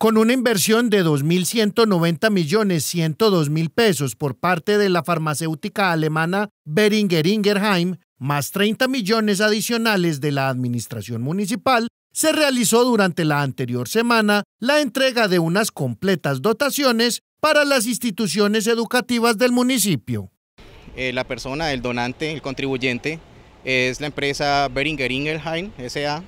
con una inversión de 2.190 millones 102 mil pesos por parte de la farmacéutica alemana Beringer Ingerheim, más 30 millones adicionales de la administración municipal, se realizó durante la anterior semana la entrega de unas completas dotaciones para las instituciones educativas del municipio. Eh, la persona, el donante, el contribuyente, es la empresa Beringer Ingerheim S.A.,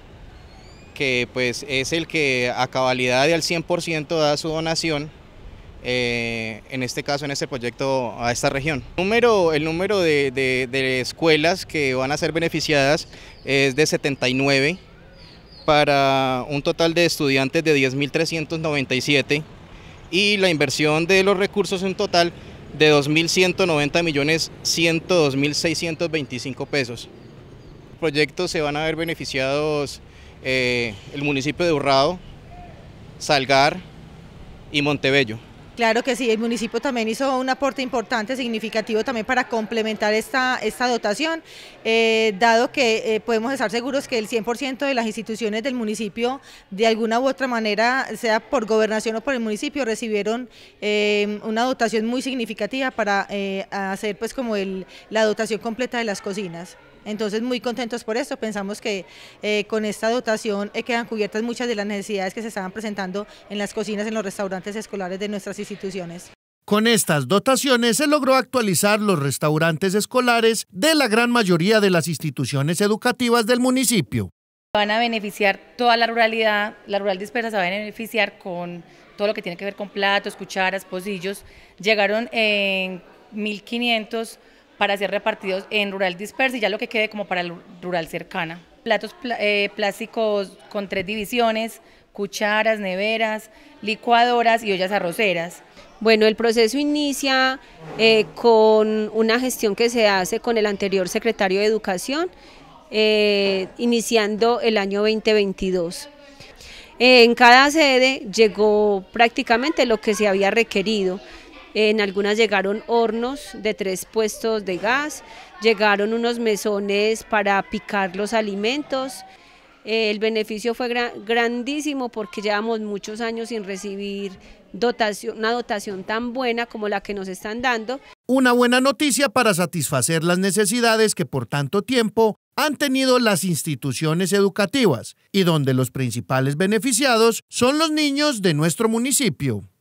pues es el que a cabalidad y al 100% da su donación, eh, en este caso, en este proyecto, a esta región. El número, el número de, escuelas que van a ser beneficiadas es de 79 para un total de estudiantes de 10.397 y la inversión de los recursos en total de 2.190.102.625 millones pesos. Proyectos se van a ver beneficiados eh, el municipio de Urrado, Salgar y Montebello. Claro que sí, el municipio también hizo un aporte importante, significativo también para complementar esta, esta dotación, eh, dado que eh, podemos estar seguros que el 100% de las instituciones del municipio, de alguna u otra manera, sea por gobernación o por el municipio, recibieron eh, una dotación muy significativa para hacer pues como el, la dotación completa de las cocinas. Entonces, muy contentos por esto. Pensamos que con esta dotación quedan cubiertas muchas de las necesidades que se estaban presentando en las cocinas, en los restaurantes escolares de ciudad instituciones. Con estas dotaciones se logró actualizar los restaurantes escolares de la gran mayoría de las instituciones educativas del municipio. Van a beneficiar toda la ruralidad, la rural dispersa se va a beneficiar con todo lo que tiene que ver con platos, cucharas, pocillos. Llegaron en 1.500 para ser repartidos en rural dispersa y ya lo que quede como para el rural cercana. Platos eh, plásticos con tres divisiones, cucharas, neveras, licuadoras y ollas arroceras. Bueno, el proceso inicia eh, con una gestión que se hace con el anterior secretario de Educación, eh, iniciando el año 2022. en cada sede llegó prácticamente lo que se había requerido. En algunas llegaron hornos de tres puestos de gas, llegaron unos mesones para picar los alimentos, el beneficio fue grandísimo porque llevamos muchos años sin recibir una dotación tan buena como la que nos están dando. Una buena noticia para satisfacer las necesidades que por tanto tiempo han tenido las instituciones educativas y donde los principales beneficiados son los niños de nuestro municipio.